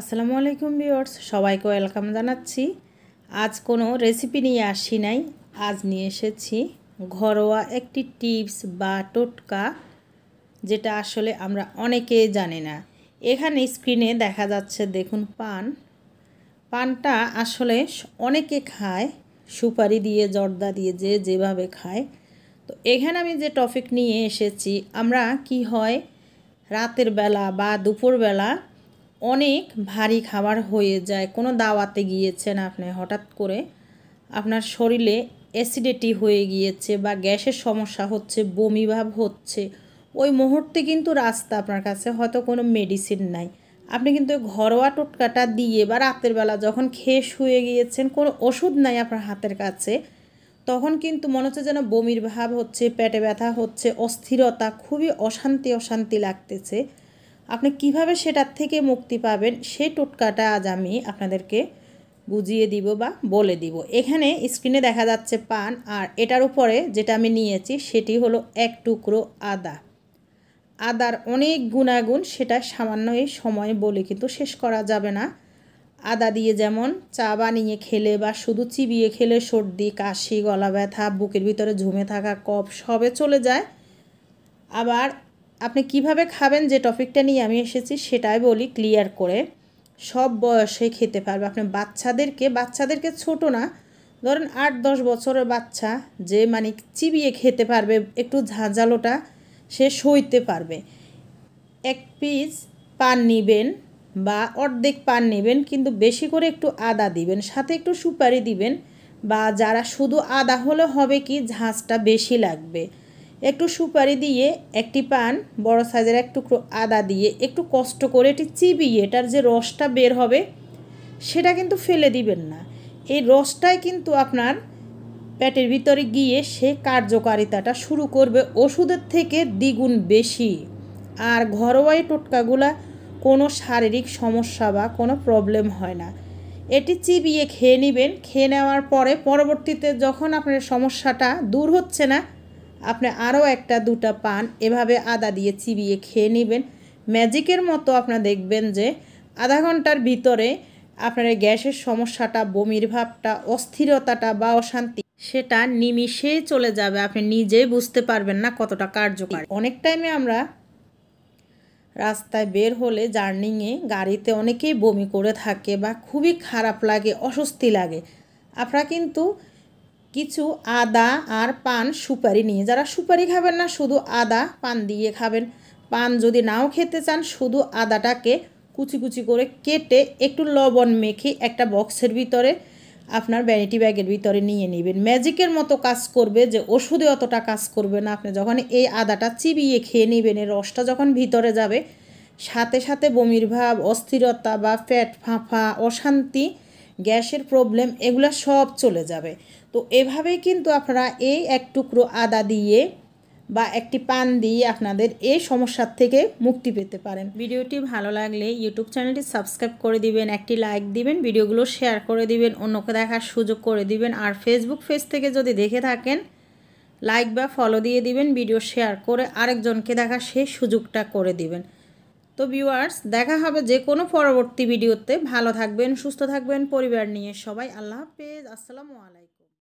আসসালামু আলাইকুম ভিওর্স সবাইকে ওয়েলকাম জানাচ্ছি আজ কোনো রেসিপি নিয়ে আসি নাই আজ নিয়ে এসেছি ঘরোয়া একটি টিপস বা টোটকা যেটা আসলে আমরা অনেকে জানি না এখানে স্ক্রিনে দেখা যাচ্ছে দেখুন পান পানটা আসলে অনেকে খায় সুপারি দিয়ে জর্দা দিয়ে যে যেভাবে খায় তো এখানে আমি যে টপিক নিয়ে এসেছি আমরা কি হয় রাতের বেলা বা দুপুরবেলা অনেক ভারী খাবার হয়ে যায় কোনো দাওয়াতে গিয়েছেন আপনি হঠাৎ করে আপনার শরীরে অ্যাসিডিটি হয়ে গিয়েছে বা গ্যাসের সমস্যা হচ্ছে বমিভাব হচ্ছে ওই মুহূর্তে কিন্তু রাস্তা আপনার কাছে হয়তো কোনো মেডিসিন নাই আপনি কিন্তু ঘরোয়া টোটকাটা দিয়ে বা রাতের বেলা যখন খেয়ে শুয়ে গিয়েছেন কোনো ওষুধ নাই আপনার হাতের কাছে তখন কিন্তু মনে হচ্ছে যেন বমির ভাব হচ্ছে পেটে ব্যথা হচ্ছে অস্থিরতা খুবই অশান্তি অশান্তি লাগতেছে আপনি কিভাবে সেটার থেকে মুক্তি পাবেন সেই টোটকাটা আজ আমি আপনাদেরকে বুঝিয়ে দিব বা বলে দিব এখানে স্ক্রিনে দেখা যাচ্ছে পান আর এটার উপরে যেটা আমি নিয়েছি সেটি হলো এক টুকরো আদা আদার অনেক গুণাগুণ সেটা সামান্য এই সময় বলে কিন্তু শেষ করা যাবে না আদা দিয়ে যেমন চা বানিয়ে খেলে বা শুধু চিবিয়ে খেলে সর্দি কাশি গলা ব্যথা বুকের ভিতরে ঝুমে থাকা কফ সবে চলে যায় আবার আপনি কিভাবে খাবেন যে টপিকটা নিয়ে আমি এসেছি সেটাই বলি ক্লিয়ার করে সব বয়সে খেতে পারবে আপনি বাচ্চাদেরকে বাচ্চাদেরকে ছোট না ধরেন আট দশ বছরের বাচ্চা যে মানে চিবিয়ে খেতে পারবে একটু ঝাঁঝালোটা সে সইতে পারবে এক পিস পান নেবেন বা অর্ধেক পান নেবেন কিন্তু বেশি করে একটু আদা দিবেন সাথে একটু সুপারি দিবেন বা যারা শুধু আদা হলে হবে কি ঝাঁজটা বেশি লাগবে একটু সুপারি দিয়ে একটি পান বড় সাইজের এক টুকরো আদা দিয়ে একটু কষ্ট করে এটি চিবিয়ে এটার যে রসটা বের হবে সেটা কিন্তু ফেলে দিবেন না এই রসটাই কিন্তু আপনার পেটের ভিতরে গিয়ে সে কার্যকারিতাটা শুরু করবে ওষুধের থেকে দ্বিগুণ বেশি আর ঘরোয়াই টোটকাগুলা কোনো শারীরিক সমস্যা বা কোনো প্রবলেম হয় না এটি চিবিয়ে খেয়ে নেবেন খেয়ে নেওয়ার পরে পরবর্তীতে যখন আপনার সমস্যাটা দূর হচ্ছে না আপনি আরও একটা দুটা পান এভাবে আদা দিয়ে চিবিয়ে খেয়ে নেবেন ম্যাজিকের মতো আপনার দেখবেন যে আধা ঘন্টার ভিতরে আপনার গ্যাসের সমস্যাটা বমির ভাবটা অস্থিরতাটা বা অশান্তি সেটা নিমিষেই চলে যাবে আপনি নিজেই বুঝতে পারবেন না কতটা কার্যকর অনেক টাইমে আমরা রাস্তায় বের হলে জার্নিংয়ে গাড়িতে অনেকেই বমি করে থাকে বা খুবই খারাপ লাগে অস্বস্তি লাগে আপনারা কিন্তু কিছু আদা আর পান সুপারি নিয়ে যারা সুপারি খাবেন না শুধু আদা পান দিয়ে খাবেন পান যদি নাও খেতে চান শুধু আদাটাকে কুচি কুচি করে কেটে একটু লবণ মেখে একটা বক্সের ভিতরে আপনার ভ্যানিটি ব্যাগের ভিতরে নিয়ে নেবেন ম্যাজিকের মতো কাজ করবে যে ওষুধে অতটা কাজ করবে না আপনি যখন এই আদাটা চিবিয়ে খেয়ে নেবেন এর রসটা যখন ভিতরে যাবে সাথে সাথে বমির ভাব অস্থিরতা বা ফ্যাট ফাঁফা অশান্তি গ্যাসের প্রবলেম এগুলো সব চলে যাবে তো এভাবেই কিন্তু আপনারা এই এক টুকরো আদা দিয়ে বা একটি পান দিয়ে আপনাদের এই সমস্যার থেকে মুক্তি পেতে পারেন ভিডিওটি ভালো লাগলে ইউটিউব চ্যানেলটি সাবস্ক্রাইব করে দিবেন একটি লাইক দিবেন ভিডিওগুলো শেয়ার করে দিবেন অন্যকে দেখার সুযোগ করে দিবেন আর ফেসবুক পেজ থেকে যদি দেখে থাকেন লাইক বা ফলো দিয়ে দিবেন ভিডিও শেয়ার করে আরেকজনকে দেখার সেই সুযোগটা করে দিবেন তো ভিউয়ার্স দেখা হবে যে কোনো পরবর্তী ভিডিওতে ভালো থাকবেন সুস্থ থাকবেন পরিবার নিয়ে সবাই আল্লাহ হাফেজ আসসালামু আলাইকুম